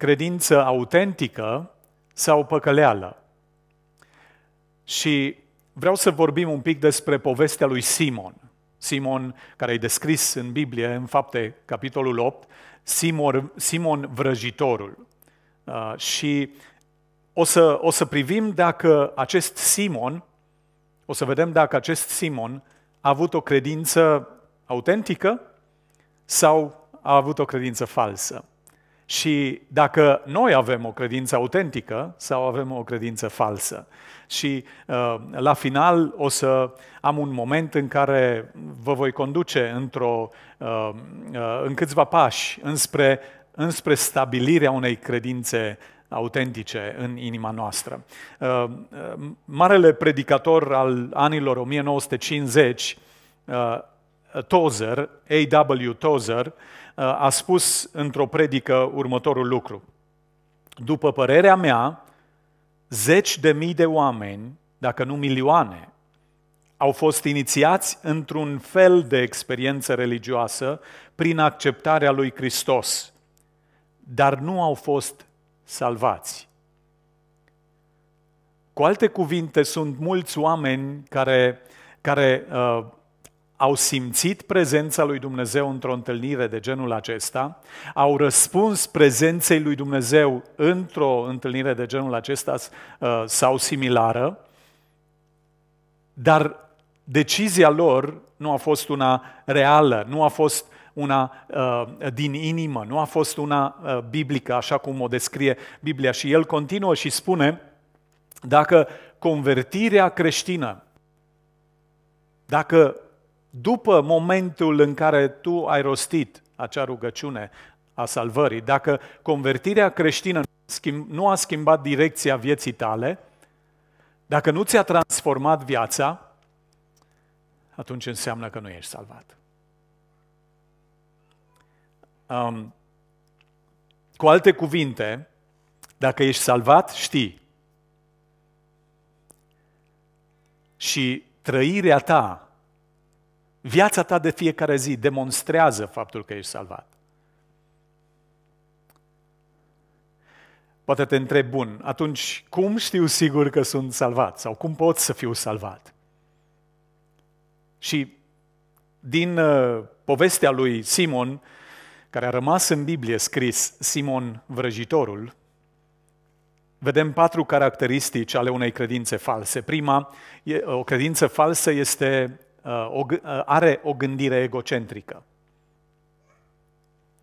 credință autentică sau păcăleală. Și vreau să vorbim un pic despre povestea lui Simon. Simon, care e descris în Biblie, în fapte, capitolul 8, Simon, Simon vrăjitorul. Uh, și o să, o să privim dacă acest Simon, o să vedem dacă acest Simon a avut o credință autentică sau a avut o credință falsă. Și dacă noi avem o credință autentică sau avem o credință falsă. Și uh, la final o să am un moment în care vă voi conduce într-o, uh, uh, în câțiva pași înspre, înspre stabilirea unei credințe autentice în inima noastră. Marele predicator al anilor 1950, Tozer, A.W. Tozer, a spus într-o predică următorul lucru. După părerea mea, zeci de mii de oameni, dacă nu milioane, au fost inițiați într-un fel de experiență religioasă prin acceptarea lui Hristos, dar nu au fost salvați. Cu alte cuvinte, sunt mulți oameni care, care uh, au simțit prezența lui Dumnezeu într-o întâlnire de genul acesta, au răspuns prezenței lui Dumnezeu într-o întâlnire de genul acesta uh, sau similară, dar decizia lor nu a fost una reală, nu a fost una uh, din inimă, nu a fost una uh, biblică, așa cum o descrie Biblia. Și el continuă și spune, dacă convertirea creștină, dacă după momentul în care tu ai rostit acea rugăciune a salvării, dacă convertirea creștină nu a schimbat direcția vieții tale, dacă nu ți-a transformat viața, atunci înseamnă că nu ești salvat. Um, cu alte cuvinte, dacă ești salvat, știi. Și trăirea ta Viața ta de fiecare zi demonstrează faptul că ești salvat. Poate te întreb, bun, atunci cum știu sigur că sunt salvat? Sau cum pot să fiu salvat? Și din uh, povestea lui Simon, care a rămas în Biblie scris Simon Vrăjitorul, vedem patru caracteristici ale unei credințe false. Prima, o credință falsă este Uh, o, uh, are o gândire egocentrică.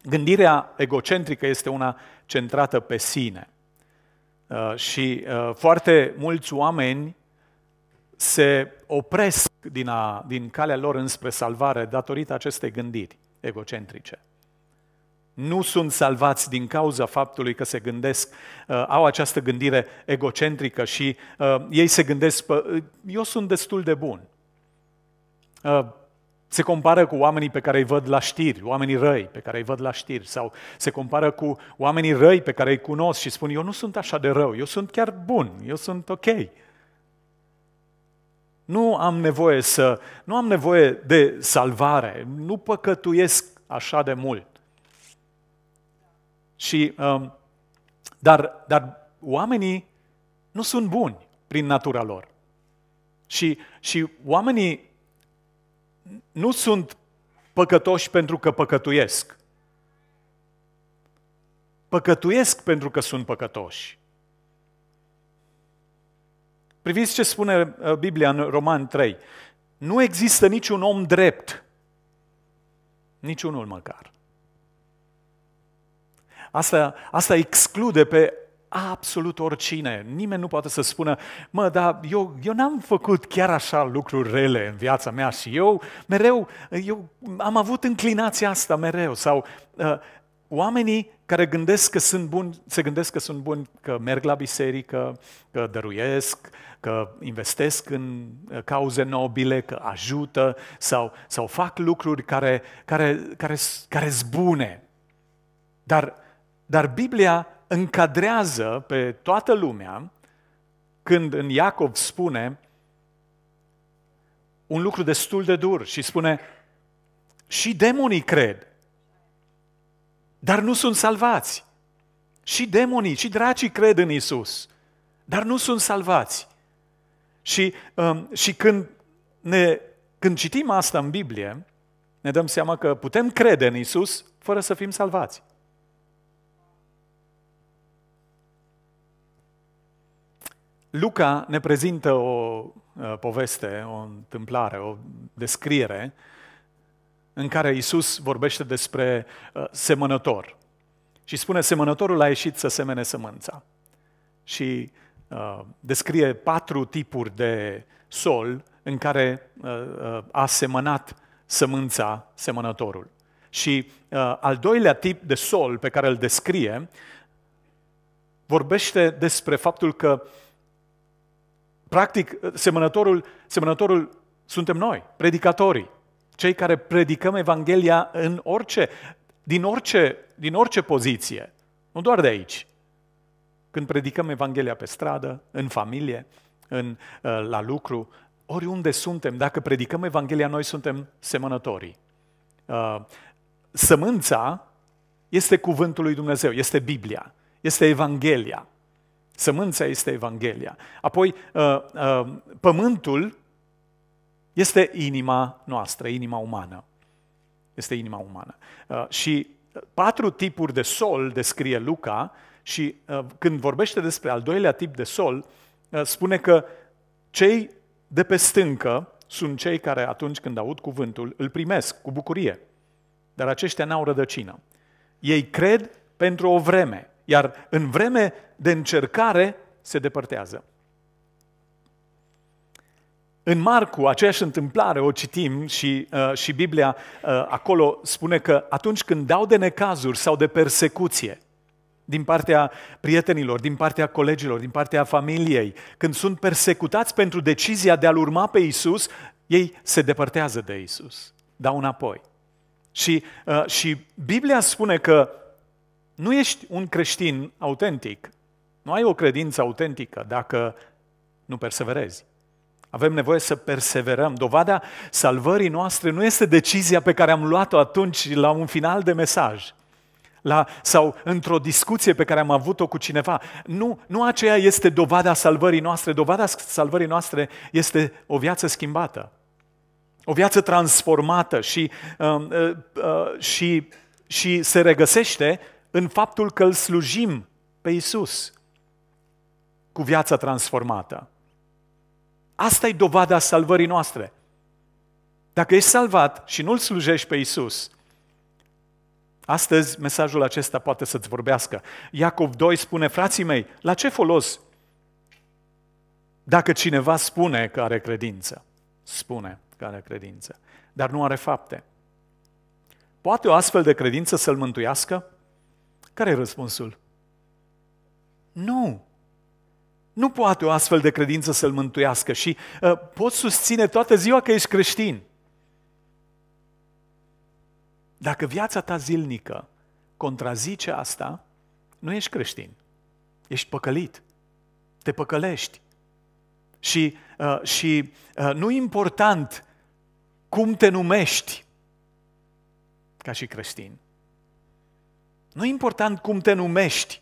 Gândirea egocentrică este una centrată pe sine. Uh, și foarte mulți oameni se opresc din, a, din calea lor înspre salvare datorită acestei gândiri egocentrice. Nu sunt salvați din cauza faptului că se gândesc, uh, au această gândire egocentrică și uh, ei se gândesc, pă, eu sunt destul de bun, Uh, se compară cu oamenii pe care îi văd la știri, oamenii răi pe care îi văd la știri, sau se compară cu oamenii răi pe care îi cunosc și spun, eu nu sunt așa de rău, eu sunt chiar bun, eu sunt ok. Nu am nevoie să, nu am nevoie de salvare, nu păcătuiesc așa de mult. Și, um, dar, dar oamenii nu sunt buni prin natura lor. Și, și oamenii nu sunt păcătoși pentru că păcătuiesc. Păcătuiesc pentru că sunt păcătoși. Priviți ce spune uh, Biblia în Roman 3. Nu există niciun om drept. Niciunul măcar. Asta, asta exclude pe absolut oricine. Nimeni nu poate să spună, mă, dar eu, eu n-am făcut chiar așa lucruri rele în viața mea și eu mereu, eu am avut înclinația asta mereu. Sau uh, oamenii care gândesc că sunt buni, se gândesc că sunt buni, că merg la biserică, că dăruiesc, că investesc în uh, cauze nobile, că ajută sau, sau fac lucruri care, care, care, care, care bune. Dar, dar Biblia încadrează pe toată lumea când în Iacov spune un lucru destul de dur și spune și demonii cred, dar nu sunt salvați. Și demonii, și dracii cred în Isus, dar nu sunt salvați. Și, um, și când, ne, când citim asta în Biblie, ne dăm seama că putem crede în Isus fără să fim salvați. Luca ne prezintă o uh, poveste, o întâmplare, o descriere în care Isus vorbește despre uh, semănător. Și spune, semănătorul a ieșit să semene sămânța. Și uh, descrie patru tipuri de sol în care a semănat sămânța semănătorul. Și al doilea tip de sol pe care îl descrie vorbește despre faptul că uh, Practic, semănătorul, semănătorul suntem noi, predicatorii, cei care predicăm Evanghelia în orice, din, orice, din orice poziție, nu doar de aici. Când predicăm Evanghelia pe stradă, în familie, în, uh, la lucru, oriunde suntem, dacă predicăm Evanghelia, noi suntem semănătorii. Uh, sămânța este cuvântul lui Dumnezeu, este Biblia, este Evanghelia. Sămânța este Evanghelia. Apoi, uh, uh, pământul este inima noastră, inima umană. Este inima umană. Uh, și patru tipuri de sol descrie Luca și când vorbește despre al doilea tip de sol, spune că cei de pe stâncă sunt cei care atunci când aud cuvântul îl primesc cu bucurie. Dar aceștia n-au rădăcină. Ei cred pentru o vreme, iar în vreme de încercare se depărtează. În Marcu, aceeași întâmplare o citim și, uh, și Biblia uh, acolo spune că atunci când dau de necazuri sau de persecuție din partea prietenilor, din partea colegilor, din partea familiei, când sunt persecutați pentru decizia de a-L urma pe Isus, ei se depărtează de Isus, dau înapoi. Și, uh, și Biblia spune că nu ești un creștin autentic, nu ai o credință autentică dacă nu perseverezi. Avem nevoie să perseverăm. Dovada salvării noastre nu este decizia pe care am luat-o atunci la un final de mesaj la, sau într-o discuție pe care am avut-o cu cineva. Nu, nu aceea este dovada salvării noastre. Dovada salvării noastre este o viață schimbată, o viață transformată și, uh, uh, uh, și, și se regăsește în faptul că îl slujim pe Isus cu viața transformată. Asta e dovada salvării noastre. Dacă ești salvat și nu-L slujești pe Isus, astăzi mesajul acesta poate să-ți vorbească. Iacov 2 spune, frații mei, la ce folos dacă cineva spune că are credință? Spune că are credință, dar nu are fapte. Poate o astfel de credință să-l mântuiască? Care e răspunsul? Nu. Nu poate o astfel de credință să-l mântuiască și uh, poți susține toată ziua că ești creștin. Dacă viața ta zilnică contrazice asta, nu ești creștin. Ești păcălit. Te păcălești. Și, uh, și uh, nu important cum te numești ca și creștin nu e important cum te numești,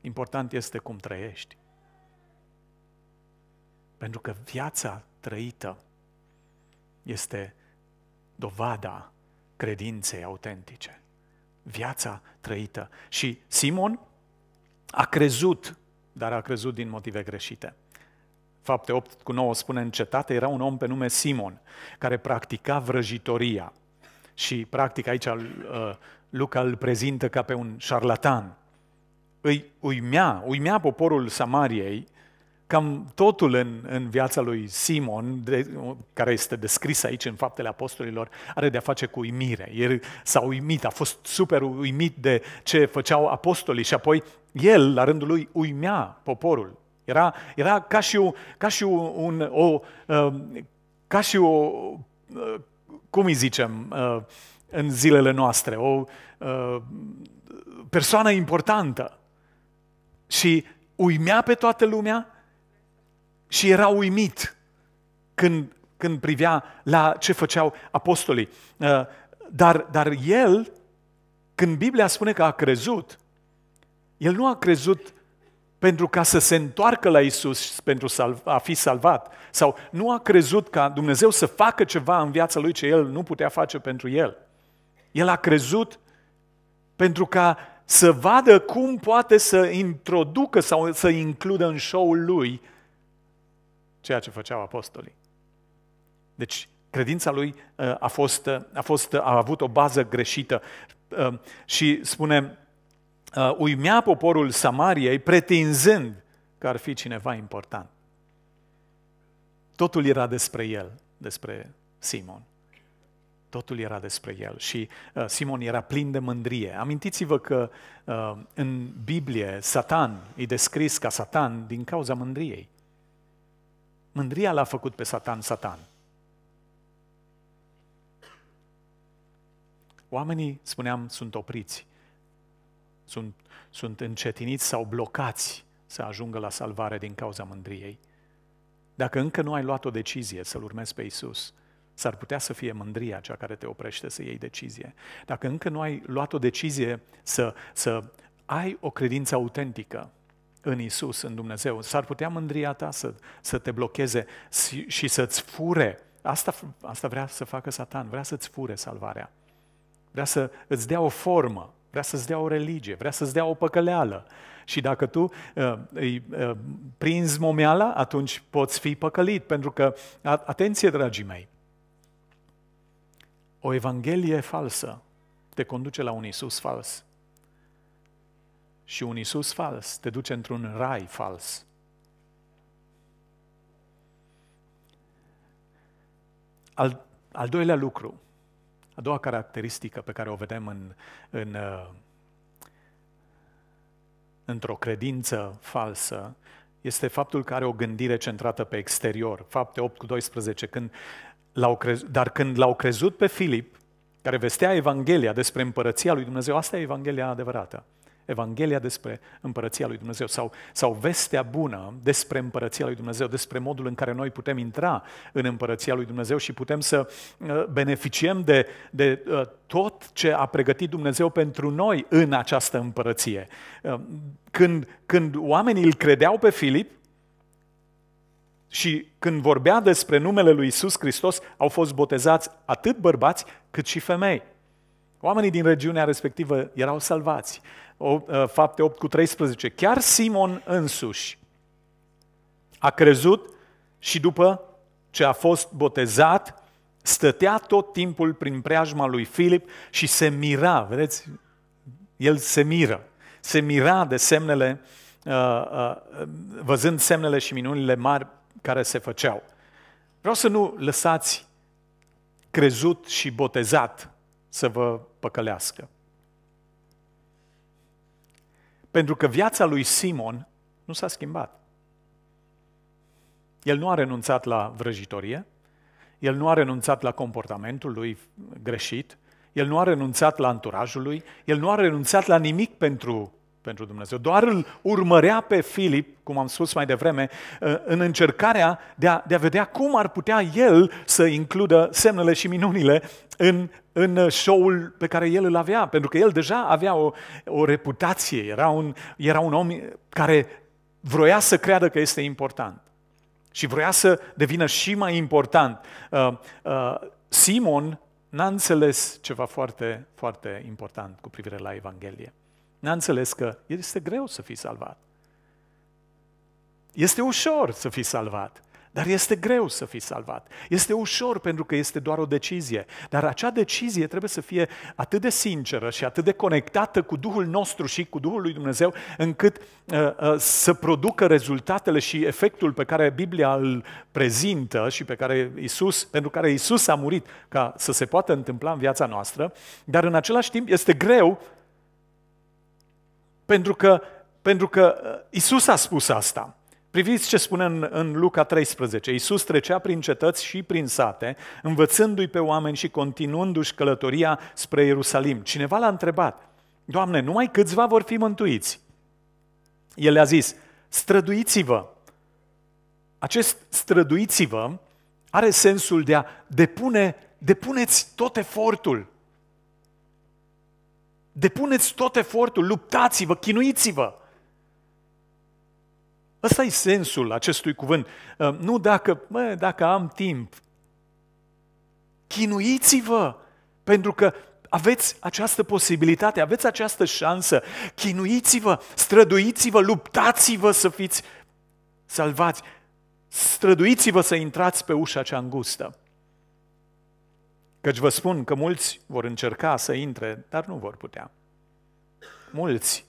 important este cum trăiești. Pentru că viața trăită este dovada credinței autentice. Viața trăită. Și Simon a crezut, dar a crezut din motive greșite. Fapte 8 cu 9 spune în cetate, era un om pe nume Simon, care practica vrăjitoria. Și practic aici uh, Luca îl prezintă ca pe un șarlatan. Îi uimea, uimea poporul Samariei cam totul în, în viața lui Simon, de, care este descris aici în Faptele Apostolilor, are de-a face cu uimire. El s-a uimit, a fost super uimit de ce făceau apostolii și apoi el, la rândul lui, uimea poporul. Era, era ca și, o, ca și un, o, uh, ca și o, uh, cum îi zicem, uh, în zilele noastre, o uh, persoană importantă. Și uimea pe toată lumea și era uimit când, când privea la ce făceau apostolii. Uh, dar, dar el, când Biblia spune că a crezut, el nu a crezut pentru ca să se întoarcă la Isus pentru a fi salvat. Sau nu a crezut ca Dumnezeu să facă ceva în viața lui ce el nu putea face pentru el. El a crezut pentru ca să vadă cum poate să introducă sau să includă în show-ul lui ceea ce făceau apostolii. Deci credința lui uh, a, fost, uh, a, fost, uh, a avut o bază greșită și spune, uimea poporul Samariei pretinzând că ar fi cineva important. Totul era despre el, despre Simon. Totul era despre el și uh, Simon era plin de mândrie. Amintiți-vă că uh, în Biblie Satan e descris ca Satan din cauza mândriei. Mândria l-a făcut pe Satan Satan. Oamenii, spuneam, sunt opriți, sunt, sunt încetiniți sau blocați să ajungă la salvare din cauza mândriei. Dacă încă nu ai luat o decizie să-L urmezi pe Isus, s-ar putea să fie mândria cea care te oprește să iei decizie. Dacă încă nu ai luat o decizie să, să ai o credință autentică în Isus, în Dumnezeu, s-ar putea mândria ta să, să te blocheze și să-ți fure. Asta, asta vrea să facă Satan, vrea să-ți fure salvarea. Vrea să îți dea o formă, vrea să-ți dea o religie, vrea să-ți dea o păcăleală. Și dacă tu uh, îi uh, prinzi momeala, atunci poți fi păcălit. Pentru că, atenție, dragii mei, o evanghelie falsă te conduce la un Isus fals. Și un Isus fals te duce într-un rai fals. Al, al doilea lucru, a doua caracteristică pe care o vedem în, în, uh, într-o credință falsă este faptul că are o gândire centrată pe exterior. Fapte 8 cu 12, când l-au crez... dar când l-au crezut pe Filip, care vestea Evanghelia despre împărăția lui Dumnezeu, asta e Evanghelia adevărată. Evanghelia despre împărăția lui Dumnezeu sau, sau vestea bună despre împărăția lui Dumnezeu, despre modul în care noi putem intra în împărăția lui Dumnezeu și putem să uh, beneficiem de, de uh, tot ce a pregătit Dumnezeu pentru noi în această împărăție. Uh, când, când oamenii îl credeau pe Filip, și când vorbea despre numele lui Isus Hristos, au fost botezați atât bărbați cât și femei. Oamenii din regiunea respectivă erau salvați. O, ă, fapte 8 cu 13. Chiar Simon însuși a crezut și după ce a fost botezat, stătea tot timpul prin preajma lui Filip și se mira, vedeți? El se miră. Se mira de semnele, ă, ă, văzând semnele și minunile mari care se făceau. Vreau să nu lăsați crezut și botezat să vă păcălească. Pentru că viața lui Simon nu s-a schimbat. El nu a renunțat la vrăjitorie, el nu a renunțat la comportamentul lui greșit, el nu a renunțat la anturajul lui, el nu a renunțat la nimic pentru pentru Dumnezeu. Doar îl urmărea pe Filip, cum am spus mai devreme, uh, în încercarea de a, de a vedea cum ar putea el să includă semnele și minunile în, în show-ul pe care el îl avea, pentru că el deja avea o, o reputație, era un, era un om care vroia să creadă că este important și vroia să devină și mai important. Uh, uh, Simon n-a înțeles ceva foarte, foarte important cu privire la Evanghelie. N-a înțeles că este greu să fii salvat. Este ușor să fii salvat, dar este greu să fii salvat. Este ușor pentru că este doar o decizie, dar acea decizie trebuie să fie atât de sinceră și atât de conectată cu Duhul nostru și cu Duhul lui Dumnezeu, încât uh, uh, să producă rezultatele și efectul pe care Biblia îl prezintă și pe care Isus, pentru care Isus a murit ca să se poată întâmpla în viața noastră, dar în același timp este greu pentru că, pentru că uh, Isus a spus asta. Priviți ce spune în, în Luca 13. Isus trecea prin cetăți și prin sate, învățându-i pe oameni și continuându-și călătoria spre Ierusalim. Cineva l-a întrebat, Doamne, numai câțiva vor fi mântuiți. El le-a zis, străduiți-vă. Acest străduiți-vă are sensul de a depune, depuneți tot efortul, Depuneți tot efortul, luptați-vă, chinuiți-vă. Ăsta e sensul acestui cuvânt. Ă, nu dacă, mă, dacă am timp. Chinuiți-vă, pentru că aveți această posibilitate, aveți această șansă. Chinuiți-vă, străduiți-vă, luptați-vă să fiți salvați. Străduiți-vă să intrați pe ușa cea îngustă. Căci vă spun că mulți vor încerca să intre, dar nu vor putea. Mulți.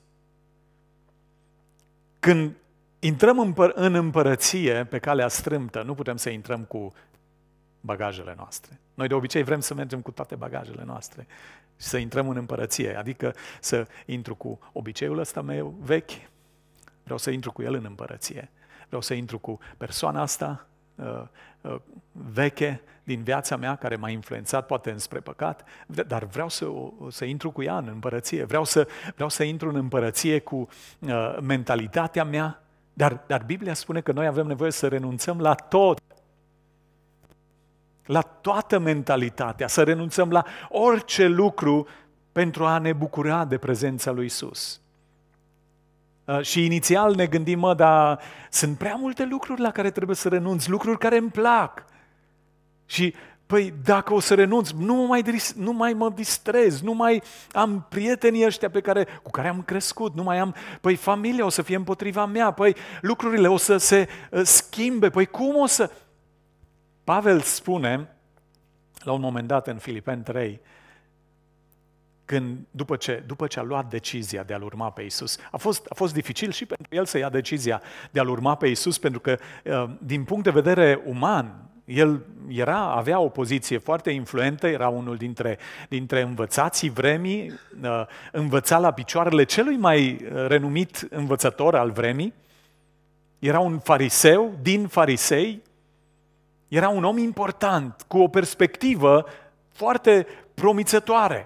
Când intrăm în, împărăție pe calea strâmtă, nu putem să intrăm cu bagajele noastre. Noi de obicei vrem să mergem cu toate bagajele noastre și să intrăm în împărăție, adică să intru cu obiceiul ăsta meu vechi, vreau să intru cu el în împărăție, vreau să intru cu persoana asta, Uh, uh, veche din viața mea care m-a influențat poate înspre păcat, dar vreau să, să intru cu ea în împărăție, vreau să, vreau să intru în împărăție cu uh, mentalitatea mea, dar, dar Biblia spune că noi avem nevoie să renunțăm la tot, la toată mentalitatea, să renunțăm la orice lucru pentru a ne bucura de prezența lui Isus. Uh, și inițial ne gândim, mă, dar sunt prea multe lucruri la care trebuie să renunț, lucruri care îmi plac. Și Păi dacă o să renunț, nu, mă mai, nu mai mă distrez, nu mai am prietenii ăștia pe care, cu care am crescut, nu mai am, păi familia o să fie împotriva mea, păi lucrurile o să se uh, schimbe, păi cum o să... Pavel spune, la un moment dat în Filipen 3, când, după, ce, după ce a luat decizia de a-L urma pe Isus. A fost, a fost dificil și pentru el să ia decizia de a-L urma pe Isus, pentru că, ă, din punct de vedere uman, el era, avea o poziție foarte influentă, era unul dintre, dintre învățații vremii, ă, învăța la picioarele celui mai ă, renumit învățător al vremii, era un fariseu din farisei, era un om important, cu o perspectivă foarte promițătoare.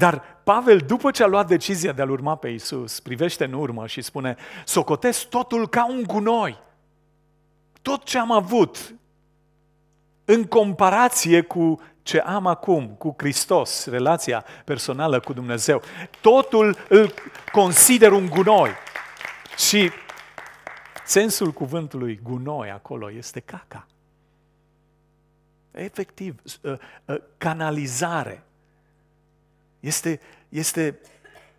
Dar Pavel, după ce a luat decizia de a-L urma pe Isus, privește în urmă și spune, socotesc totul ca un gunoi. Tot ce am avut în comparație cu ce am acum cu Hristos, relația personală cu Dumnezeu, totul îl consider un gunoi. Și sensul cuvântului gunoi acolo este caca. Efectiv, ă, ă, canalizare, este, este,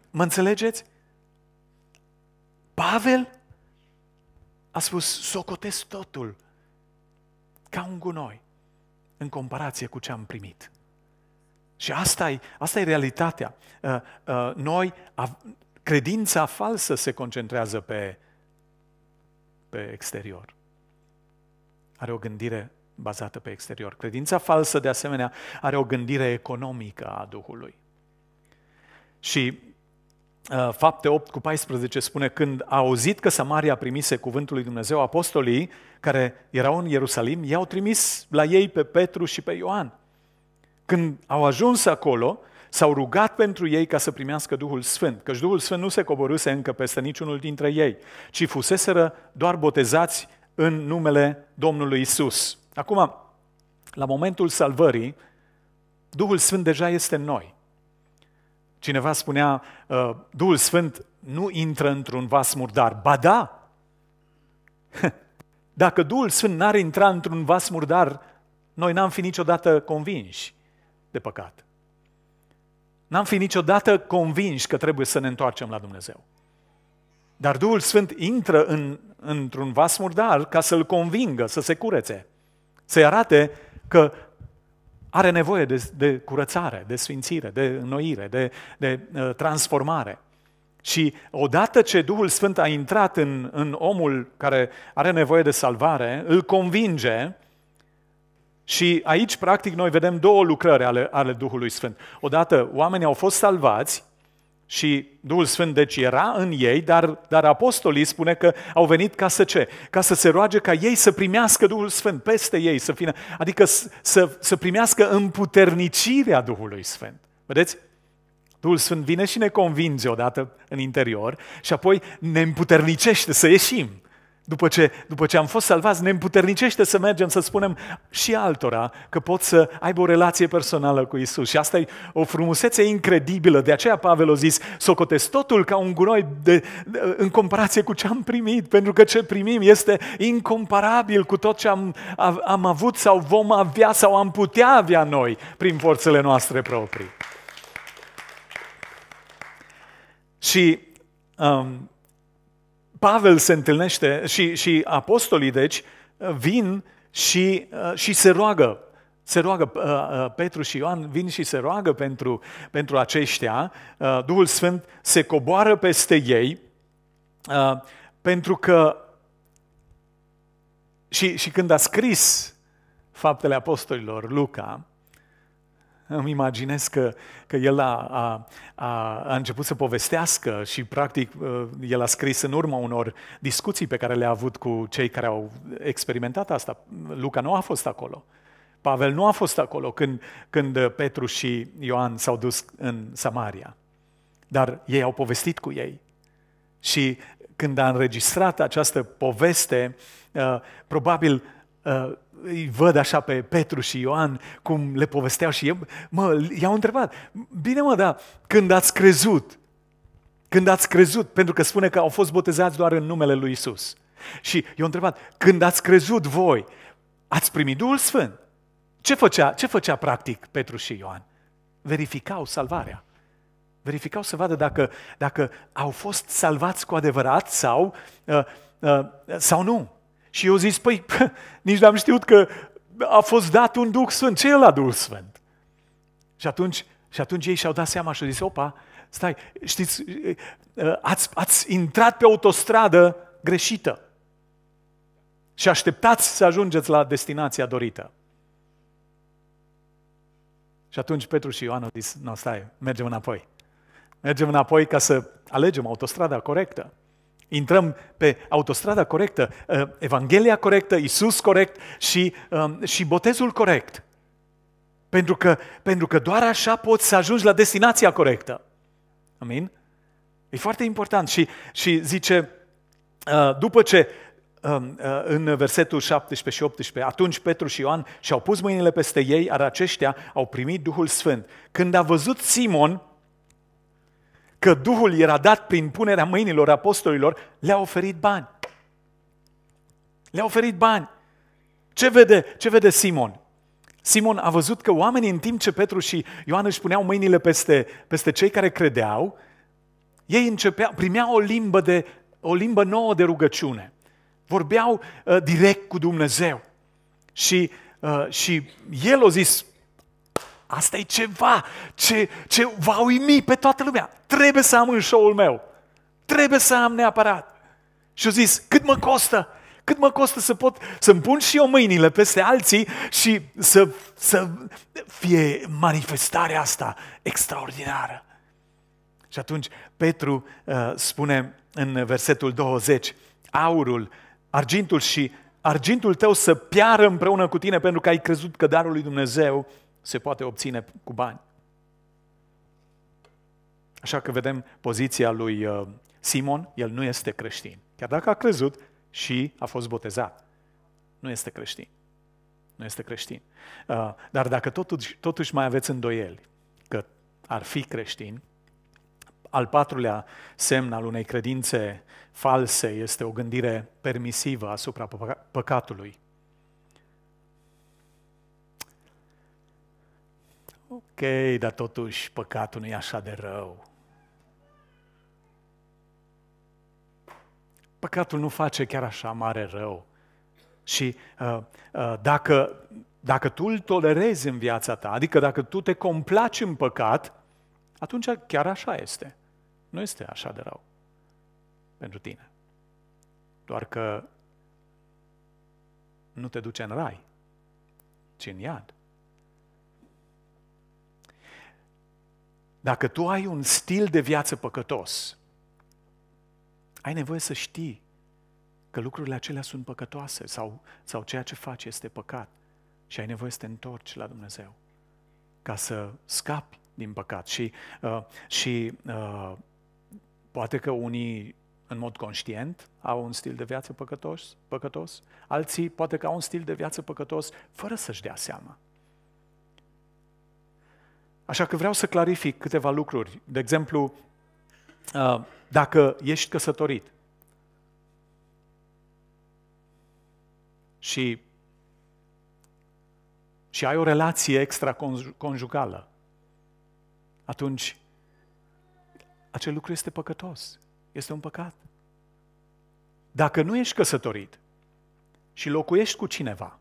mă înțelegeți? Pavel a spus, socotesc totul ca un gunoi în comparație cu ce am primit. Și asta e, asta e realitatea. Uh, uh, noi, credința falsă se concentrează pe, pe exterior. Are o gândire bazată pe exterior. Credința falsă, de asemenea, are o gândire economică a Duhului. Și uh, fapte 8 cu 14 spune, când a auzit că Samaria primise cuvântul lui Dumnezeu, apostolii care erau în Ierusalim, i-au trimis la ei pe Petru și pe Ioan. Când au ajuns acolo, s-au rugat pentru ei ca să primească Duhul Sfânt, căci Duhul Sfânt nu se coboruse încă peste niciunul dintre ei, ci fuseseră doar botezați în numele Domnului Isus. Acum, la momentul salvării, Duhul Sfânt deja este în noi. Cineva spunea, ă, Duhul Sfânt nu intră într-un vas murdar. Ba da! Dacă Duhul Sfânt n-ar intra într-un vas murdar, noi n-am fi niciodată convinși de păcat. N-am fi niciodată convinși că trebuie să ne întoarcem la Dumnezeu. Dar Duhul Sfânt intră în, într-un vas murdar ca să-l convingă, să se curețe, să-i arate că are nevoie de, de curățare, de sfințire, de înnoire, de, de uh, transformare. Și odată ce Duhul Sfânt a intrat în, în omul care are nevoie de salvare, îl convinge și aici, practic, noi vedem două lucrări ale, ale Duhului Sfânt. Odată, oamenii au fost salvați și Duhul Sfânt deci era în ei, dar, dar apostolii spune că au venit ca să ce? Ca să se roage ca ei să primească Duhul Sfânt peste ei, să fină, adică să, să primească împuternicirea Duhului Sfânt. Vedeți? Duhul Sfânt vine și ne convinge odată în interior și apoi ne împuternicește să ieșim după ce, după ce am fost salvați, ne împuternicește să mergem să spunem și altora că pot să aibă o relație personală cu Isus. Și asta e o frumusețe incredibilă. De aceea Pavel a zis, socotesc totul ca un gunoi de, de, în comparație cu ce am primit, pentru că ce primim este incomparabil cu tot ce am, am avut sau vom avea sau am putea avea noi prin forțele noastre proprii. Și um, Pavel se întâlnește și, și apostolii, deci, vin și, uh, și se roagă. Se roagă, uh, uh, Petru și Ioan vin și se roagă pentru, pentru aceștia. Duhul Sfânt se coboară peste ei pentru că și, și când a scris faptele apostolilor Luca, îmi imaginez că, că el a, a, a, a început să povestească și, practic, uh, el a scris în urma unor discuții pe care le-a avut cu cei care au experimentat asta. Luca nu a fost acolo. Pavel nu a fost acolo când, când Petru și Ioan s-au dus în Samaria. Dar ei au povestit cu ei. Și când a înregistrat această poveste, uh, probabil uh, îi văd așa pe Petru și Ioan, cum le povesteau și eu, mă, i-au întrebat, bine mă, dar când ați crezut, când ați crezut, pentru că spune că au fost botezați doar în numele lui Isus. Și i-au întrebat, când ați crezut voi, ați primit Duhul Sfânt? Ce făcea, ce făcea practic Petru și Ioan? Verificau salvarea. Verificau să vadă dacă, dacă au fost salvați cu adevărat sau, uh, uh, sau nu. Și eu zic, păi, nici n-am știut că a fost dat un Duh Sfânt. Ce e la Duh Sfânt? Și atunci, și atunci ei și-au dat seama și au zis, opa, stai, știți, eh, ați, ați intrat pe autostradă greșită și așteptați să ajungeți la destinația dorită. Și atunci Petru și Ioan au zis, nu, stai, mergem înapoi. Mergem înapoi ca să alegem autostrada corectă. Intrăm pe autostrada corectă, uh, Evanghelia corectă, Isus corect și, um, și botezul corect. Pentru că, pentru că doar așa poți să ajungi la destinația corectă. Amin? E foarte important. Și, și zice, uh, după ce um, uh, în versetul 17 și 18, atunci Petru și Ioan și-au pus mâinile peste ei, iar aceștia au primit Duhul Sfânt. Când a văzut Simon, că Duhul era dat prin punerea mâinilor apostolilor, le-a oferit bani. Le-a oferit bani. Ce vede, ce vede Simon? Simon a văzut că oamenii, în timp ce Petru și Ioan își puneau mâinile peste, peste cei care credeau, ei începeau, primeau o limbă, de, o limbă nouă de rugăciune. Vorbeau uh, direct cu Dumnezeu. Și, uh, și el a zis, Asta e ceva ce, ce va uimi pe toată lumea. Trebuie să am în show-ul meu. Trebuie să am neapărat. Și eu zis, cât mă costă? Cât mă costă să pot să-mi pun și eu mâinile peste alții și să, să fie manifestarea asta extraordinară? Și atunci Petru uh, spune în versetul 20, aurul, argintul și argintul tău să piară împreună cu tine pentru că ai crezut că darul lui Dumnezeu se poate obține cu bani. Așa că vedem poziția lui uh, Simon, el nu este creștin. Chiar dacă a crezut și a fost botezat, nu este creștin. Nu este creștin. Uh, dar dacă totuși, totuși mai aveți îndoieli că ar fi creștin, al patrulea semn al unei credințe false este o gândire permisivă asupra păcatului. Ok, dar totuși păcatul nu e așa de rău. Păcatul nu face chiar așa mare rău. Și uh, uh, dacă, dacă tu îl tolerezi în viața ta, adică dacă tu te complaci în păcat, atunci chiar așa este. Nu este așa de rău pentru tine. Doar că nu te duce în rai, ci în iad. Dacă tu ai un stil de viață păcătos, ai nevoie să știi că lucrurile acelea sunt păcătoase sau, sau ceea ce faci este păcat și ai nevoie să te întorci la Dumnezeu ca să scapi din păcat. Și, uh, și uh, poate că unii în mod conștient au un stil de viață păcătos, păcătos, alții poate că au un stil de viață păcătos fără să-și dea seama. Așa că vreau să clarific câteva lucruri. De exemplu, uh, dacă ești căsătorit și, și ai o relație extraconjugală, atunci acel lucru este păcătos, este un păcat. Dacă nu ești căsătorit și locuiești cu cineva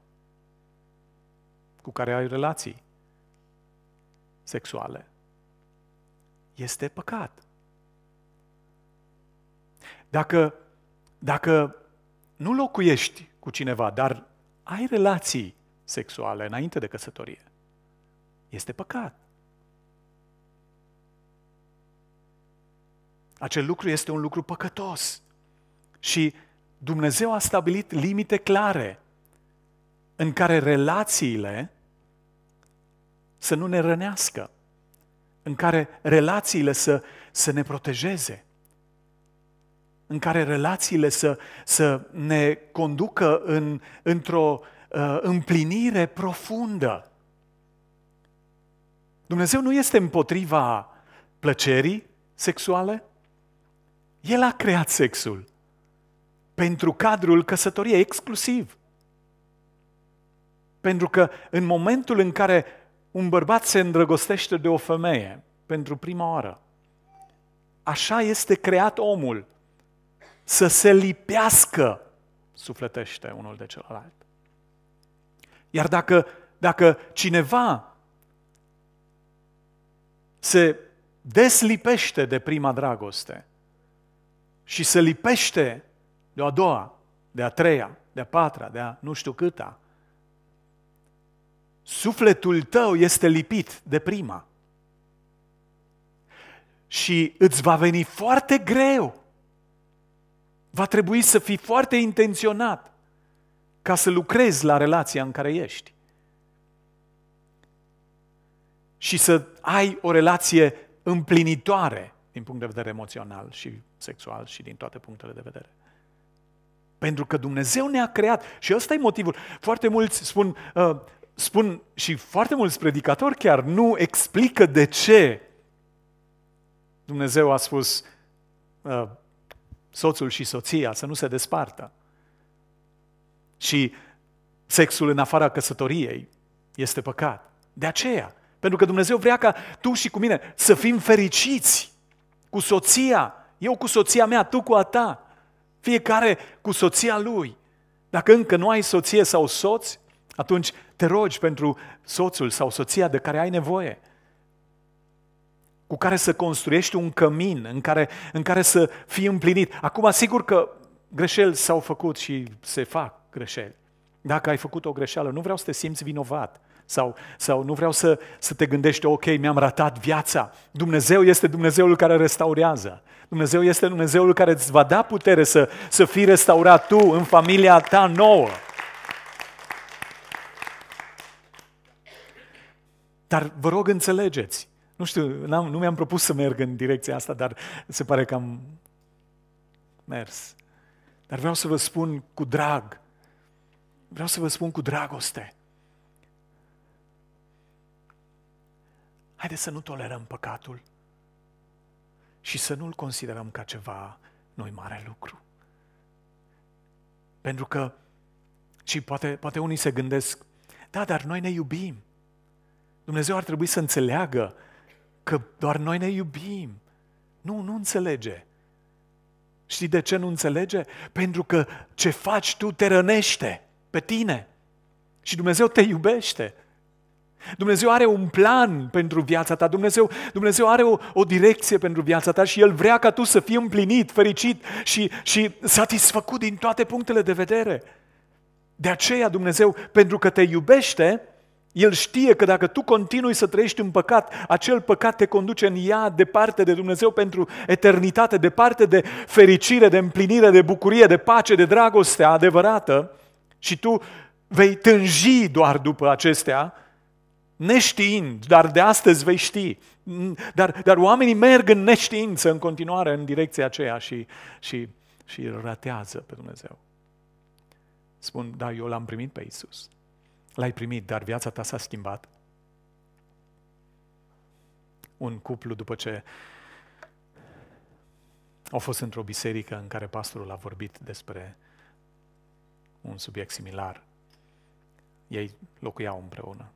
cu care ai relații, sexuale. Este păcat. Dacă, dacă nu locuiești cu cineva, dar ai relații sexuale înainte de căsătorie, este păcat. Acel lucru este un lucru păcătos. Și Dumnezeu a stabilit limite clare în care relațiile să nu ne rănească, în care relațiile să, să ne protejeze, în care relațiile să, să ne conducă în, într-o uh, împlinire profundă. Dumnezeu nu este împotriva plăcerii sexuale. El a creat sexul pentru cadrul căsătoriei exclusiv. Pentru că în momentul în care un bărbat se îndrăgostește de o femeie pentru prima oară. Așa este creat omul, să se lipească sufletește unul de celălalt. Iar dacă, dacă cineva se deslipește de prima dragoste și se lipește de a doua, de a treia, de a patra, de a nu știu câta, Sufletul tău este lipit de prima. Și îți va veni foarte greu. Va trebui să fii foarte intenționat ca să lucrezi la relația în care ești. Și să ai o relație împlinitoare din punct de vedere emoțional și sexual și din toate punctele de vedere. Pentru că Dumnezeu ne-a creat. Și ăsta e motivul. Foarte mulți spun, uh, spun și foarte mulți predicatori chiar nu explică de ce Dumnezeu a spus ă, soțul și soția să nu se despartă. Și sexul în afara căsătoriei este păcat. De aceea, pentru că Dumnezeu vrea ca tu și cu mine să fim fericiți cu soția, eu cu soția mea, tu cu a ta, fiecare cu soția lui. Dacă încă nu ai soție sau soț, atunci te rogi pentru soțul sau soția de care ai nevoie, cu care să construiești un cămin în care, în care să fii împlinit. Acum, sigur că greșeli s-au făcut și se fac greșeli. Dacă ai făcut o greșeală, nu vreau să te simți vinovat sau, sau nu vreau să, să te gândești, ok, mi-am ratat viața. Dumnezeu este Dumnezeul care restaurează. Dumnezeu este Dumnezeul care îți va da putere să, să fii restaurat tu în familia ta nouă. Dar vă rog, înțelegeți. Nu știu, nu mi-am propus să merg în direcția asta, dar se pare că am mers. Dar vreau să vă spun cu drag, vreau să vă spun cu dragoste. Haideți să nu tolerăm păcatul și să nu-l considerăm ca ceva noi mare lucru. Pentru că, și poate, poate unii se gândesc, da, dar noi ne iubim. Dumnezeu ar trebui să înțeleagă că doar noi ne iubim. Nu, nu înțelege. Știi de ce nu înțelege? Pentru că ce faci tu te rănește pe tine. Și Dumnezeu te iubește. Dumnezeu are un plan pentru viața ta, Dumnezeu, Dumnezeu are o, o direcție pentru viața ta și El vrea ca tu să fii împlinit, fericit și, și satisfăcut din toate punctele de vedere. De aceea Dumnezeu, pentru că te iubește, el știe că dacă tu continui să trăiești în păcat, acel păcat te conduce în ea departe de Dumnezeu pentru eternitate, departe de fericire, de împlinire, de bucurie, de pace, de dragoste adevărată și tu vei tânji doar după acestea, neștiind, dar de astăzi vei ști. Dar, dar oamenii merg în neștiință în continuare în direcția aceea și, și, și ratează pe Dumnezeu. Spun, da, eu l-am primit pe Isus. L-ai primit, dar viața ta s-a schimbat. Un cuplu după ce au fost într-o biserică în care pastorul a vorbit despre un subiect similar. Ei locuiau împreună.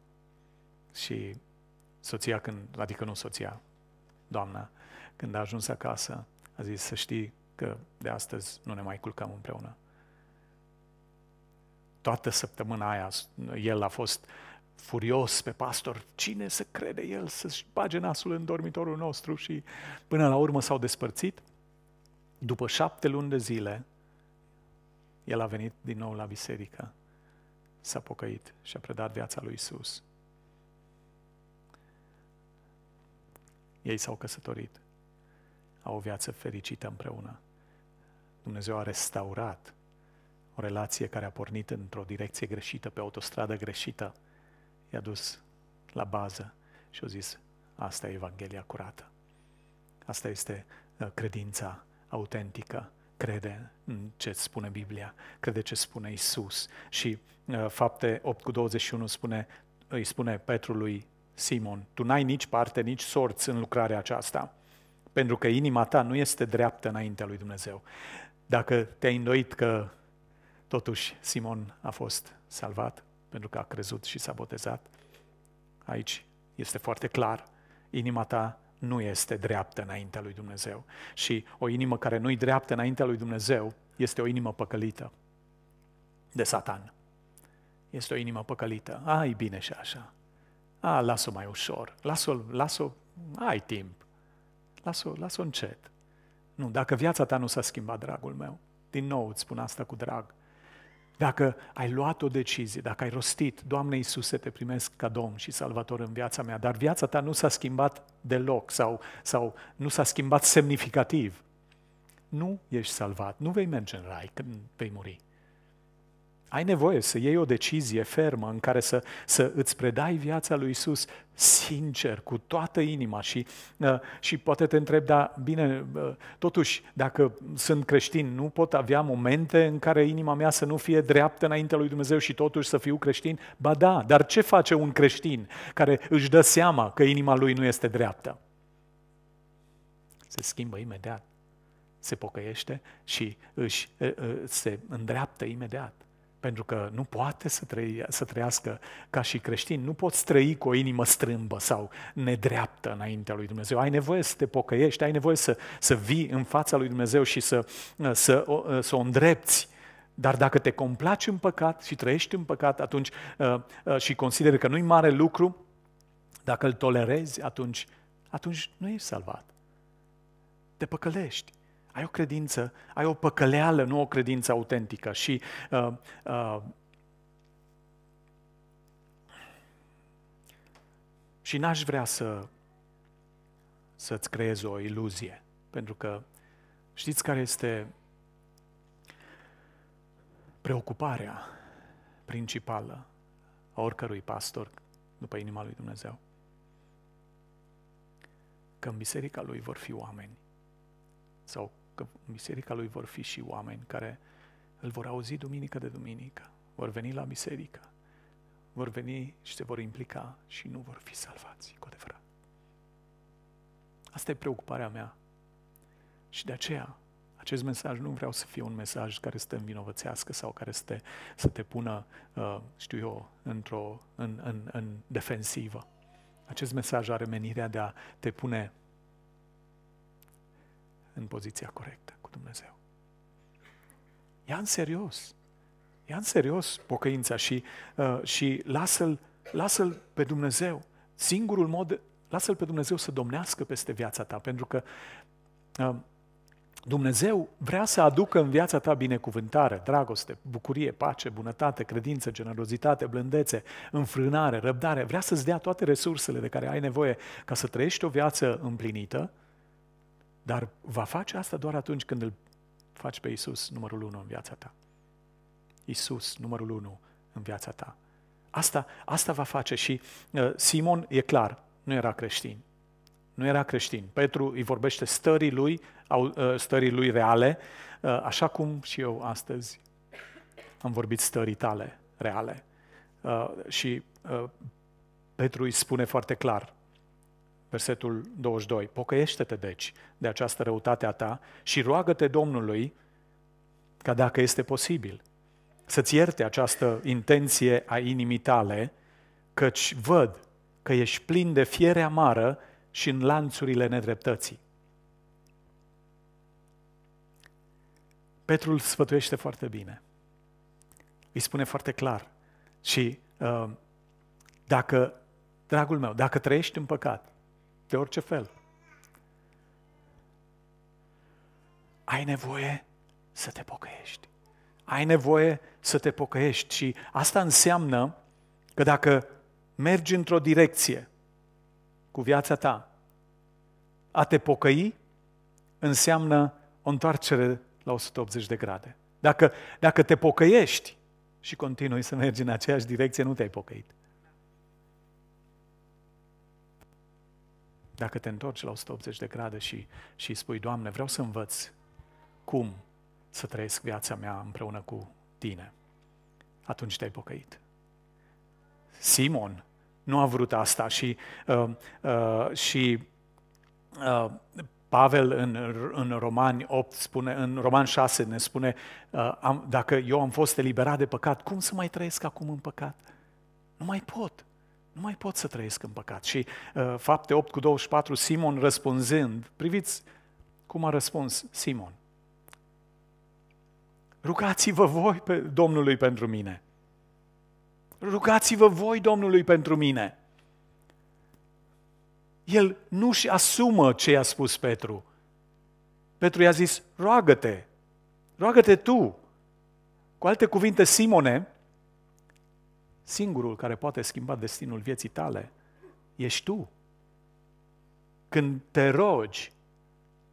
Și soția când, adică nu soția, doamna, când a ajuns acasă, a zis să știi că de astăzi nu ne mai culcăm împreună toată săptămâna aia el a fost furios pe pastor, cine să crede el să-și bage nasul în dormitorul nostru și până la urmă s-au despărțit. După șapte luni de zile, el a venit din nou la biserică, s-a pocăit și a predat viața lui Isus. Ei s-au căsătorit, au o viață fericită împreună. Dumnezeu a restaurat o relație care a pornit într-o direcție greșită, pe autostradă greșită, i-a dus la bază și a zis, asta e Evanghelia curată. Asta este uh, credința autentică. Crede în ce spune Biblia, crede ce spune Isus. Și uh, fapte 8 cu 21 spune, îi spune Petrului Simon, tu n-ai nici parte, nici sorți în lucrarea aceasta, pentru că inima ta nu este dreaptă înaintea lui Dumnezeu. Dacă te-ai îndoit că Totuși, Simon a fost salvat pentru că a crezut și s-a botezat. Aici este foarte clar, inima ta nu este dreaptă înaintea lui Dumnezeu. Și o inimă care nu-i dreaptă înaintea lui Dumnezeu este o inimă păcălită de satan. Este o inimă păcălită. Ai bine și așa. A, las-o mai ușor. Las-o, las-o, ai timp. Las-o, las-o încet. Nu, dacă viața ta nu s-a schimbat, dragul meu, din nou îți spun asta cu drag, dacă ai luat o decizie, dacă ai rostit, Doamne Iisuse, te primesc ca Domn și Salvator în viața mea, dar viața ta nu s-a schimbat deloc sau, sau nu s-a schimbat semnificativ, nu ești salvat, nu vei merge în rai când vei muri ai nevoie să iei o decizie fermă în care să, să îți predai viața lui Isus sincer, cu toată inima și, uh, și poate te întreb, dar bine, uh, totuși, dacă sunt creștin, nu pot avea momente în care inima mea să nu fie dreaptă înaintea lui Dumnezeu și totuși să fiu creștin? Ba da, dar ce face un creștin care își dă seama că inima lui nu este dreaptă? Se schimbă imediat se pocăiește și își, uh, se îndreaptă imediat. Pentru că nu poate să, trăi, să trăiască ca și creștin. Nu poți trăi cu o inimă strâmbă sau nedreaptă înaintea lui Dumnezeu. Ai nevoie să te pocăiești, ai nevoie să, să vii în fața lui Dumnezeu și să, să, să o îndrepți. Dar dacă te complaci în păcat și trăiești în păcat atunci uh, uh, și consideri că nu-i mare lucru, dacă îl tolerezi, atunci, atunci nu ești salvat. Te păcălești. Ai o credință, ai o păcăleală, nu o credință autentică. Și uh, uh, și n-aș vrea să să-ți creezi o iluzie, pentru că știți care este preocuparea principală a oricărui pastor după inima lui Dumnezeu. Că în biserica lui vor fi oameni sau că în biserica lui vor fi și oameni care îl vor auzi duminică de duminică, vor veni la biserică, vor veni și se vor implica și nu vor fi salvați cu adevărat. Asta e preocuparea mea. Și de aceea, acest mesaj nu vreau să fie un mesaj care să te învinovățească sau care să te, să te pună, uh, știu eu, într-o, în, în, în defensivă. Acest mesaj are menirea de a te pune în poziția corectă cu Dumnezeu. Ia în serios. Ia în serios pocăința și, uh, și lasă-l, lasă-l pe Dumnezeu. Singurul mod, lasă-l pe Dumnezeu să domnească peste viața ta, pentru că uh, Dumnezeu vrea să aducă în viața ta binecuvântare, dragoste, bucurie, pace, bunătate, credință, generozitate, blândețe, înfrânare, răbdare. Vrea să-ți dea toate resursele de care ai nevoie ca să trăiești o viață împlinită, dar va face asta doar atunci când îl faci pe Isus numărul unu în viața ta. Isus numărul unu în viața ta. Asta, asta va face și uh, Simon, e clar, nu era creștin. Nu era creștin. Petru îi vorbește stării lui, au, uh, stării lui reale, uh, așa cum și eu astăzi am vorbit stării tale reale. Uh, și uh, Petru îi spune foarte clar, versetul 22. Pocăiește-te, deci, de această răutate a ta și roagă-te Domnului ca dacă este posibil să-ți ierte această intenție a inimii tale, căci văd că ești plin de fiere amară și în lanțurile nedreptății. Petru îl sfătuiește foarte bine. Îi spune foarte clar. Și uh, dacă, dragul meu, dacă trăiești în păcat, de orice fel. Ai nevoie să te pocăiești. Ai nevoie să te pocăiești și asta înseamnă că dacă mergi într-o direcție cu viața ta, a te pocăi înseamnă o întoarcere la 180 de grade. Dacă, dacă te pocăiești și continui să mergi în aceeași direcție, nu te-ai pocăit. Dacă te întorci la 180 de grade și, și spui, Doamne, vreau să învăț cum să trăiesc viața mea împreună cu Tine, atunci te-ai pocăit. Simon nu a vrut asta și, uh, uh, și uh, Pavel în, în Romani 8 spune, în Roman 6 ne spune, uh, am, dacă eu am fost eliberat de păcat, cum să mai trăiesc acum în păcat? Nu mai pot nu mai pot să trăiesc în păcat. Și uh, fapte 8 cu 24, Simon răspunzând, priviți cum a răspuns Simon. Rugați-vă voi pe Domnului pentru mine. Rugați-vă voi Domnului pentru mine. El nu-și asumă ce i-a spus Petru. Petru i-a zis, roagă-te, roagă-te tu. Cu alte cuvinte, Simone, Singurul care poate schimba destinul vieții tale ești tu. Când te rogi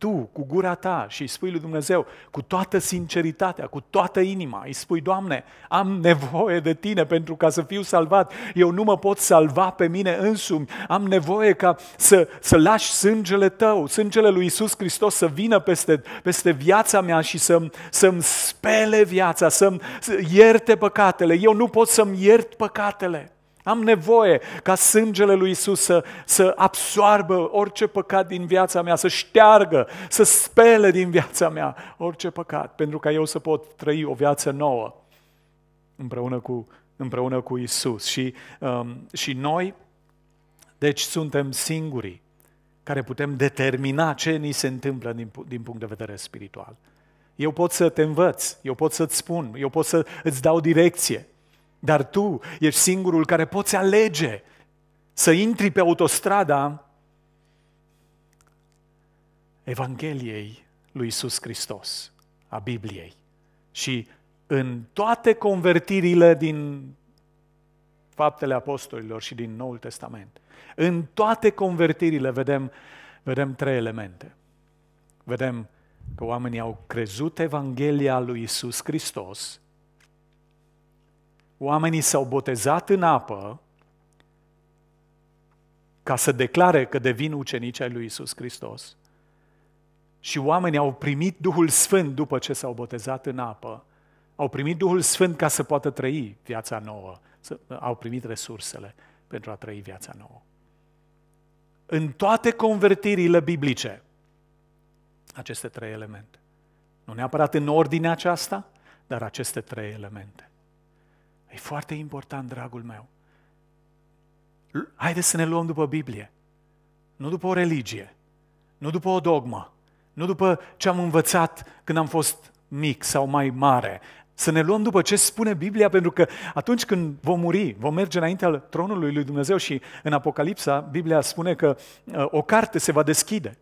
tu, cu gura ta și îi spui lui Dumnezeu, cu toată sinceritatea, cu toată inima, îi spui, Doamne, am nevoie de Tine pentru ca să fiu salvat. Eu nu mă pot salva pe mine însumi. Am nevoie ca să, să lași sângele Tău, sângele lui Isus Hristos să vină peste, peste viața mea și să-mi, să-mi spele viața, să-mi să ierte păcatele. Eu nu pot să-mi iert păcatele. Am nevoie ca sângele lui Isus să, să absoarbă orice păcat din viața mea, să șteargă, să spele din viața mea orice păcat, pentru ca eu să pot trăi o viață nouă împreună cu, împreună cu Isus. Și, um, și noi, deci, suntem singurii care putem determina ce ni se întâmplă din, din punct de vedere spiritual. Eu pot să te învăț, eu pot să-ți spun, eu pot să îți dau direcție, dar tu ești singurul care poți alege să intri pe autostrada Evangheliei lui Iisus Hristos, a Bibliei. Și în toate convertirile din Faptele Apostolilor și din Noul Testament, în toate convertirile vedem, vedem trei elemente. Vedem că oamenii au crezut Evanghelia lui Isus Hristos oamenii s-au botezat în apă ca să declare că devin ucenici ai lui Isus Hristos. Și oamenii au primit Duhul Sfânt după ce s-au botezat în apă. Au primit Duhul Sfânt ca să poată trăi viața nouă. Au primit resursele pentru a trăi viața nouă. În toate convertirile biblice, aceste trei elemente. Nu neapărat în ordinea aceasta, dar aceste trei elemente. E foarte important, dragul meu. Haideți să ne luăm după Biblie, nu după o religie, nu după o dogmă, nu după ce am învățat când am fost mic sau mai mare. Să ne luăm după ce spune Biblia, pentru că atunci când vom muri, vom merge înaintea tronului lui Dumnezeu și în Apocalipsa, Biblia spune că uh, o carte se va deschide.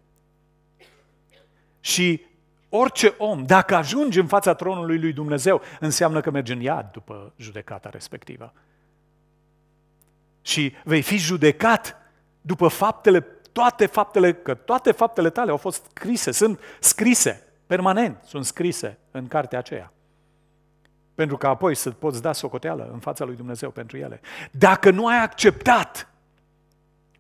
Și Orice om, dacă ajunge în fața tronului lui Dumnezeu, înseamnă că merge în iad după judecata respectivă. Și vei fi judecat după faptele, toate faptele, că toate faptele tale au fost scrise, sunt scrise, permanent sunt scrise în cartea aceea. Pentru că apoi să poți da socoteală în fața lui Dumnezeu pentru ele. Dacă nu ai acceptat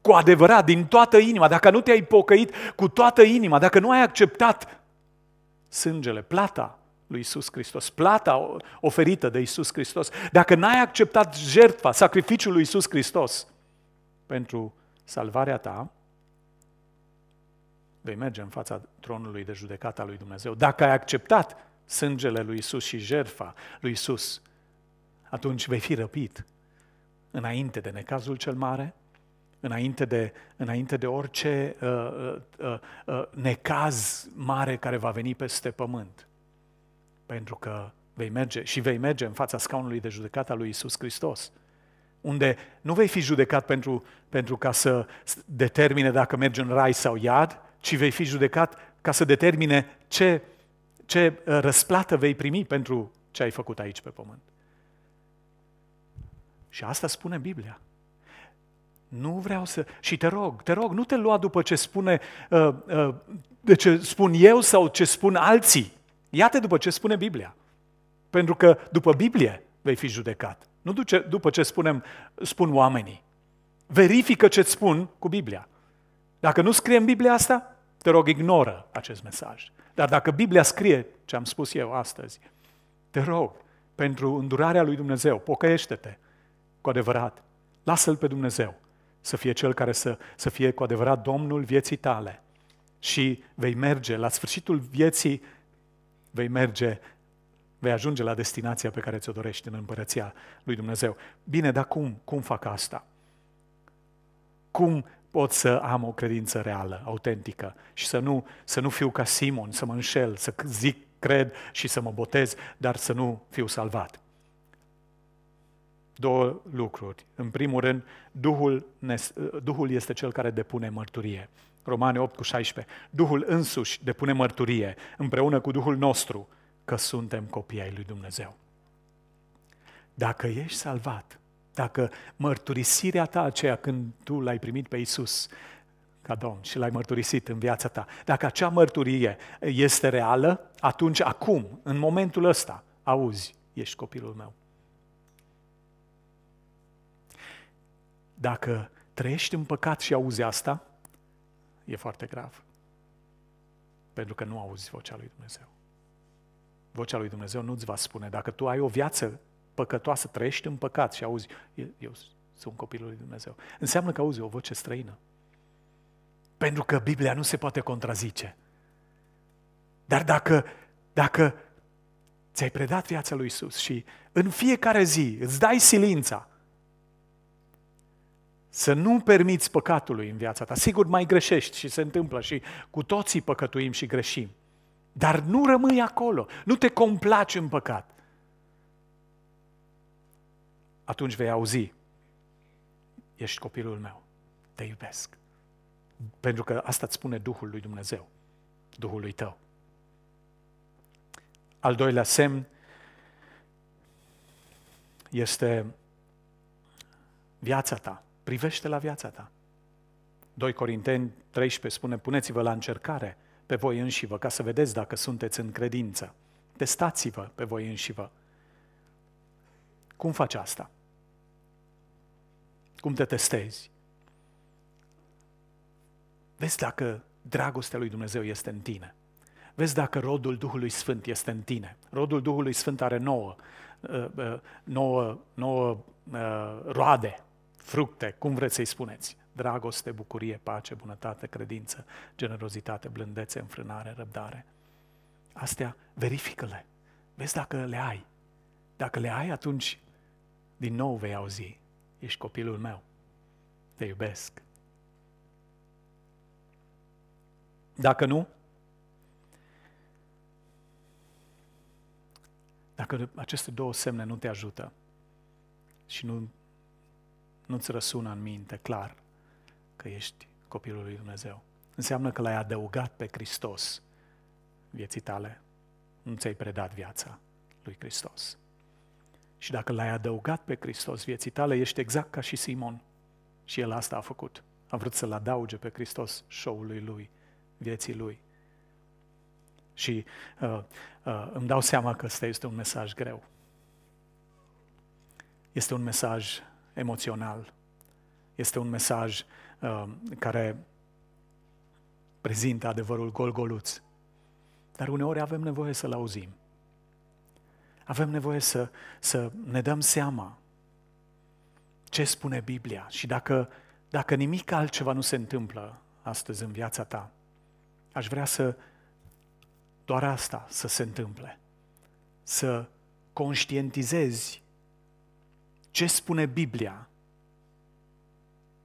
cu adevărat, din toată inima, dacă nu te-ai pocăit cu toată inima, dacă nu ai acceptat sângele, plata lui Isus Hristos, plata oferită de Isus Hristos, dacă n-ai acceptat jertfa, sacrificiul lui Isus Hristos pentru salvarea ta, vei merge în fața tronului de judecată a lui Dumnezeu. Dacă ai acceptat sângele lui Isus și jertfa lui Isus, atunci vei fi răpit înainte de necazul cel mare, înainte de, înainte de orice uh, uh, uh, uh, necaz mare care va veni peste pământ. Pentru că vei merge și vei merge în fața scaunului de judecată a lui Isus Hristos, unde nu vei fi judecat pentru, pentru ca să determine dacă mergi în rai sau iad, ci vei fi judecat ca să determine ce, ce uh, răsplată vei primi pentru ce ai făcut aici pe pământ. Și asta spune Biblia. Nu vreau să... Și te rog, te rog, nu te lua după ce spune, uh, uh, de ce spun eu sau ce spun alții. Iată după ce spune Biblia. Pentru că după Biblie vei fi judecat. Nu duce, după ce spunem, spun oamenii. Verifică ce spun cu Biblia. Dacă nu scrie în Biblia asta, te rog, ignoră acest mesaj. Dar dacă Biblia scrie ce am spus eu astăzi, te rog, pentru îndurarea lui Dumnezeu, pocăiește-te cu adevărat. Lasă-L pe Dumnezeu să fie cel care să, să fie cu adevărat Domnul vieții tale. Și vei merge, la sfârșitul vieții, vei merge, vei ajunge la destinația pe care ți-o dorești în împărăția lui Dumnezeu. Bine, dar cum? Cum fac asta? Cum pot să am o credință reală, autentică și să nu, să nu fiu ca Simon, să mă înșel, să zic, cred și să mă botez, dar să nu fiu salvat? două lucruri. În primul rând, Duhul, ne, uh, Duhul este cel care depune mărturie. Romane 8 cu 16. Duhul însuși depune mărturie împreună cu Duhul nostru că suntem copii ai lui Dumnezeu. Dacă ești salvat, dacă mărturisirea ta aceea când tu l-ai primit pe Isus ca Domn și l-ai mărturisit în viața ta, dacă acea mărturie este reală, atunci acum, în momentul ăsta, auzi, ești copilul meu. Dacă trăiești în păcat și auzi asta, e foarte grav. Pentru că nu auzi vocea lui Dumnezeu. Vocea lui Dumnezeu nu-ți va spune. Dacă tu ai o viață păcătoasă, trăiești în păcat și auzi, eu sunt copilul lui Dumnezeu, înseamnă că auzi o voce străină. Pentru că Biblia nu se poate contrazice. Dar dacă, dacă ți-ai predat viața lui Isus și în fiecare zi îți dai silința să nu permiți păcatului în viața ta. Sigur, mai greșești și se întâmplă și cu toții păcătuim și greșim. Dar nu rămâi acolo, nu te complaci în păcat. Atunci vei auzi, ești copilul meu, te iubesc. Pentru că asta îți spune Duhul lui Dumnezeu, Duhul lui tău. Al doilea semn este viața ta. Privește la viața ta. 2 Corinteni 13 spune, puneți-vă la încercare pe voi înșivă ca să vedeți dacă sunteți în credință. Testați-vă pe voi înșivă. Cum faci asta? Cum te testezi? Vezi dacă dragostea lui Dumnezeu este în tine. Vezi dacă rodul Duhului Sfânt este în tine. Rodul Duhului Sfânt are nouă, uh, uh, nouă, nouă uh, roade fructe, cum vreți să-i spuneți, dragoste, bucurie, pace, bunătate, credință, generozitate, blândețe, înfrânare, răbdare. Astea verifică-le. Vezi dacă le ai. Dacă le ai, atunci din nou vei auzi, ești copilul meu, te iubesc. Dacă nu, dacă aceste două semne nu te ajută și nu nu-ți răsună în minte clar că ești copilul lui Dumnezeu. Înseamnă că l-ai adăugat pe Hristos vieții tale. Nu ți-ai predat viața lui Hristos. Și dacă l-ai adăugat pe Hristos vieții tale, ești exact ca și Simon. Și el asta a făcut. A vrut să-l adauge pe Hristos show-ului lui, vieții lui. Și uh, uh, îmi dau seama că ăsta este un mesaj greu. Este un mesaj emoțional. Este un mesaj uh, care prezintă adevărul golgoluț. Dar uneori avem nevoie să-l auzim. Avem nevoie să, să ne dăm seama ce spune Biblia și dacă, dacă nimic altceva nu se întâmplă astăzi în viața ta, aș vrea să doar asta să se întâmple. Să conștientizezi ce spune Biblia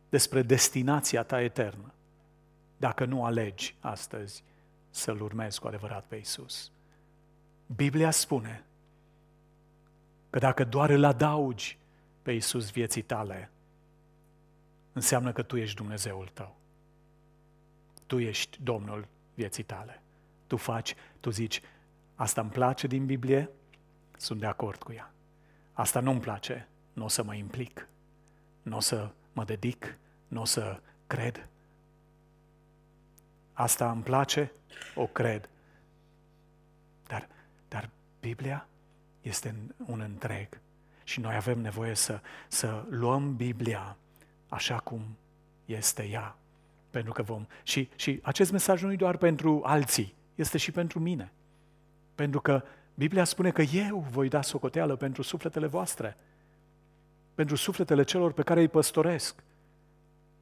despre destinația ta eternă dacă nu alegi astăzi să-L urmezi cu adevărat pe Isus? Biblia spune că dacă doar îl adaugi pe Isus vieții tale, înseamnă că tu ești Dumnezeul tău. Tu ești Domnul vieții tale. Tu faci, tu zici, asta îmi place din Biblie, sunt de acord cu ea. Asta nu-mi place, nu o să mă implic, nu o să mă dedic, nu o să cred. Asta îmi place, o cred. Dar, dar Biblia este un întreg și noi avem nevoie să, să luăm Biblia așa cum este ea. Pentru că vom. Și, și acest mesaj nu e doar pentru alții, este și pentru mine. Pentru că Biblia spune că eu voi da socoteală pentru sufletele voastre pentru sufletele celor pe care îi păstoresc.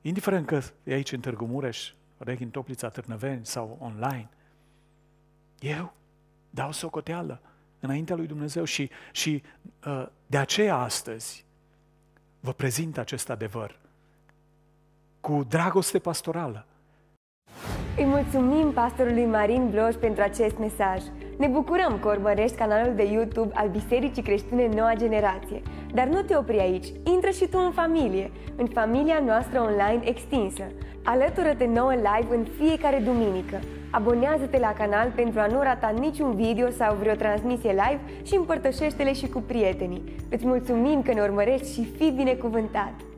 Indiferent că e aici în Târgu Mureș, Reghin Toplița, Târnăveni sau online, eu dau socoteală înaintea lui Dumnezeu și, și uh, de aceea astăzi vă prezint acest adevăr cu dragoste pastorală, îi mulțumim pastorului Marin Bloș pentru acest mesaj. Ne bucurăm că urmărești canalul de YouTube al Bisericii Creștine Noua Generație. Dar nu te opri aici, intră și tu în familie, în familia noastră online extinsă. Alătură-te nouă live în fiecare duminică. Abonează-te la canal pentru a nu rata niciun video sau vreo transmisie live și împărtășește-le și cu prietenii. Îți mulțumim că ne urmărești și fii binecuvântat!